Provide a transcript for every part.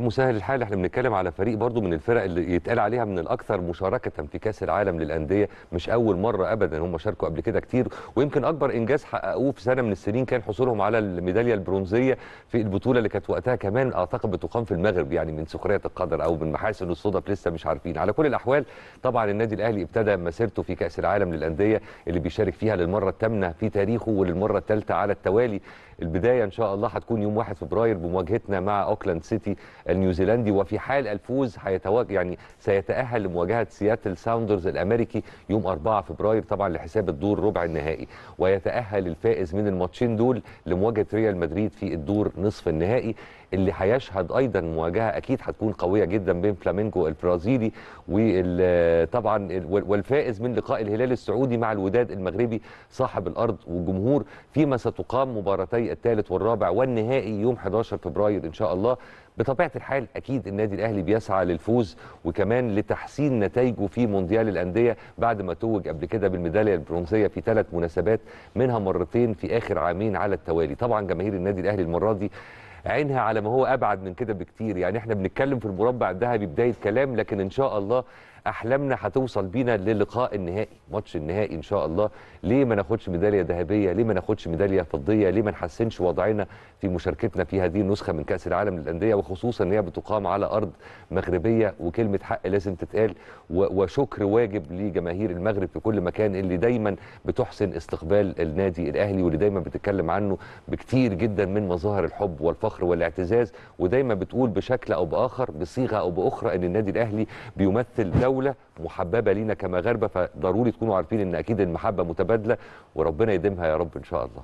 مسهل الحال احنا بنتكلم على فريق برضو من الفرق اللي يتقال عليها من الاكثر مشاركه في كاس العالم للانديه مش اول مره ابدا هم شاركوا قبل كده كتير ويمكن اكبر انجاز حققوه في سنه من السنين كان حصولهم على الميداليه البرونزيه في البطوله اللي كانت وقتها كمان اعتقد بتقام في المغرب يعني من سخريه القدر او من محاسن الصدف لسه مش عارفين على كل الاحوال طبعا النادي الاهلي ابتدى مسيرته في كاس العالم للانديه اللي بيشارك فيها للمره الثامنه في تاريخه وللمره الثالثه على التوالي البدايه ان شاء الله هتكون يوم 1 فبراير بمواجهتنا مع اوكلاند سيتي النيوزيلندي وفي حال الفوز هيتواجه يعني سيتاهل لمواجهه سياتل ساوندرز الامريكي يوم 4 فبراير طبعا لحساب الدور ربع النهائي ويتاهل الفائز من الماتشين دول لمواجهه ريال مدريد في الدور نصف النهائي اللي هيشهد ايضا مواجهه اكيد هتكون قويه جدا بين فلامينجو البرازيلي وطبعا والفائز من لقاء الهلال السعودي مع الوداد المغربي صاحب الارض والجمهور فيما ستقام مباراتي الثالث والرابع والنهائي يوم 11 فبراير ان شاء الله بطبيعه الحال اكيد النادي الاهلي بيسعى للفوز وكمان لتحسين نتائجه في مونديال الانديه بعد ما توج قبل كده بالميداليه البرونزيه في ثلاث مناسبات منها مرتين في اخر عامين على التوالي طبعا جماهير النادي الاهلي المره دي عينها على ما هو ابعد من كده بكتير يعني احنا بنتكلم في المربع الذهبي بدايه كلام لكن ان شاء الله احلامنا هتوصل بينا للقاء النهائي ماتش النهائي ان شاء الله ليه ما ناخدش ميداليه ذهبيه ليه ما ناخدش ميداليه فضيه ليه ما نحسنش وضعنا في مشاركتنا في هذه النسخه من كاس العالم للانديه وخصوصا ان هي بتقام على ارض مغربيه وكلمه حق لازم تتقال وشكر واجب لجماهير المغرب في كل مكان اللي دايما بتحسن استقبال النادي الاهلي واللي دايما بتتكلم عنه بكتير جدا من مظاهر الحب والفخر والاعتزاز ودايما بتقول بشكل او باخر بصيغه او باخرى ان النادي الاهلي بيمثل دولة دوله محببه لينا كمغاربه فضروري تكونوا عارفين ان اكيد المحبه متبادله وربنا يديمها يا رب ان شاء الله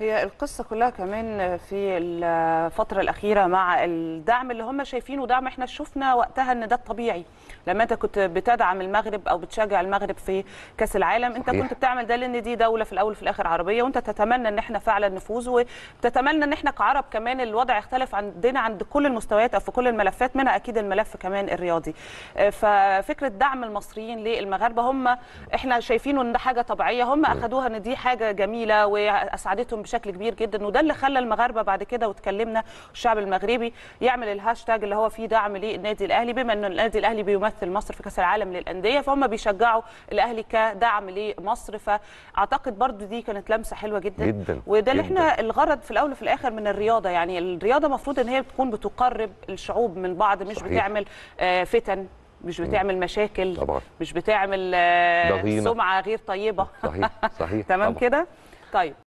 هي القصة كلها كمان في الفترة الأخيرة مع الدعم اللي هم شايفينه دعم احنا شفنا وقتها ان ده الطبيعي لما انت كنت بتدعم المغرب او بتشجع المغرب في كأس العالم صحيح. انت كنت بتعمل ده لان دي دولة في الأول وفي الآخر عربية وانت تتمنى ان احنا فعلا نفوز وتتمنى ان احنا كعرب كمان الوضع يختلف عندنا عند كل المستويات او في كل الملفات منها اكيد الملف كمان الرياضي آه، ففكرة دعم المصريين للمغاربة هم احنا شايفينه ان ده حاجة طبيعية هم اخذوها ان دي حاجة جميلة واسعدتهم بشكل كبير جدا وده اللي خلى المغاربه بعد كده وتكلمنا الشعب المغربي يعمل الهاشتاج اللي هو فيه دعم للنادي الاهلي بما ان النادي الاهلي بيمثل مصر في كاس العالم للانديه فهم بيشجعوا الاهلي كدعم لمصر فاعتقد برضو دي كانت لمسه حلوه جدا, جدا وده اللي احنا الغرض في الاول وفي الاخر من الرياضه يعني الرياضه المفروض ان هي بتكون بتقرب الشعوب من بعض مش صحيح. بتعمل آه، فتن مش بتعمل مشاكل طبعا. مش بتعمل آه، سمعه غير طيبه صحيح صحيح تمام كده طيب